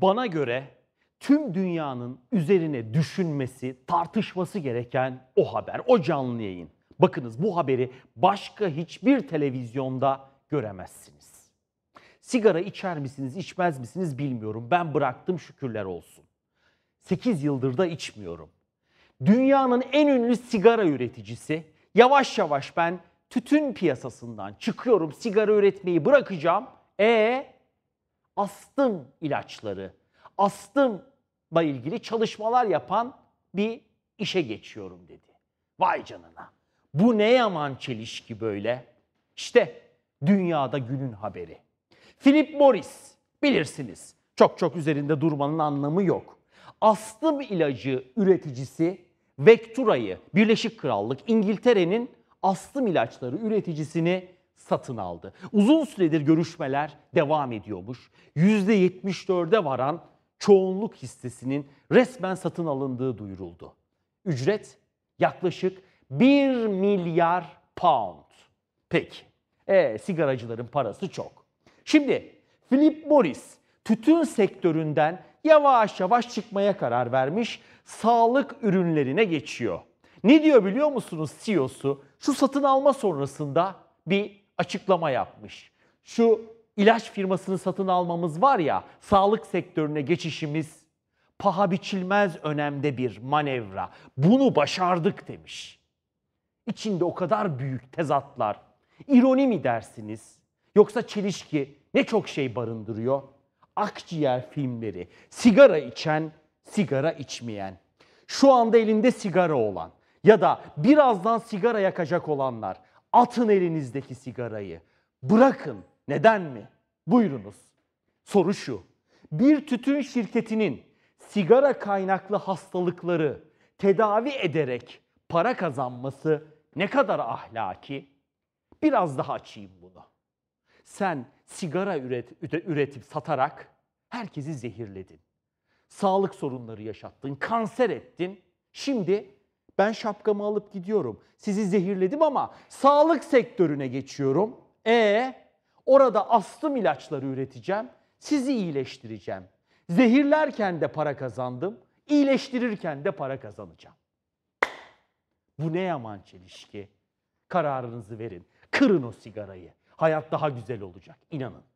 bana göre tüm dünyanın üzerine düşünmesi, tartışması gereken o haber, o canlı yayın. Bakınız bu haberi başka hiçbir televizyonda göremezsiniz. Sigara içer misiniz, içmez misiniz bilmiyorum. Ben bıraktım şükürler olsun. 8 yıldır da içmiyorum. Dünyanın en ünlü sigara üreticisi yavaş yavaş ben tütün piyasasından çıkıyorum, sigara üretmeyi bırakacağım. E astım ilaçları, astımla ilgili çalışmalar yapan bir işe geçiyorum dedi. Vay canına. Bu ne yaman çelişki böyle? İşte dünyada günün haberi. Philip Morris bilirsiniz. Çok çok üzerinde durmanın anlamı yok. Astım ilacı üreticisi Vectura'yı Birleşik Krallık İngiltere'nin astım ilaçları üreticisini satın aldı. Uzun süredir görüşmeler devam ediyormuş. %74'e varan çoğunluk hissesinin resmen satın alındığı duyuruldu. Ücret yaklaşık 1 milyar pound. Peki. E, sigaracıların parası çok. Şimdi Philip Morris tütün sektöründen yavaş yavaş çıkmaya karar vermiş, sağlık ürünlerine geçiyor. Ne diyor biliyor musunuz CEO'su? Şu satın alma sonrasında bir açıklama yapmış. Şu ilaç firmasını satın almamız var ya, sağlık sektörüne geçişimiz paha biçilmez önemde bir manevra. Bunu başardık demiş. İçinde o kadar büyük tezatlar, ironi mi dersiniz yoksa çelişki ne çok şey barındırıyor? Akciğer filmleri, sigara içen, sigara içmeyen, şu anda elinde sigara olan ya da birazdan sigara yakacak olanlar, Atın elinizdeki sigarayı. Bırakın. Neden mi? Buyurunuz. Soru şu. Bir tütün şirketinin sigara kaynaklı hastalıkları tedavi ederek para kazanması ne kadar ahlaki? Biraz daha açayım bunu. Sen sigara üret, üretip satarak herkesi zehirledin. Sağlık sorunları yaşattın, kanser ettin. Şimdi ben şapkamı alıp gidiyorum. Sizi zehirledim ama sağlık sektörüne geçiyorum. E orada astım ilaçları üreteceğim. Sizi iyileştireceğim. Zehirlerken de para kazandım. iyileştirirken de para kazanacağım. Bu ne yaman çelişki. Kararınızı verin. Kırın o sigarayı. Hayat daha güzel olacak. İnanın.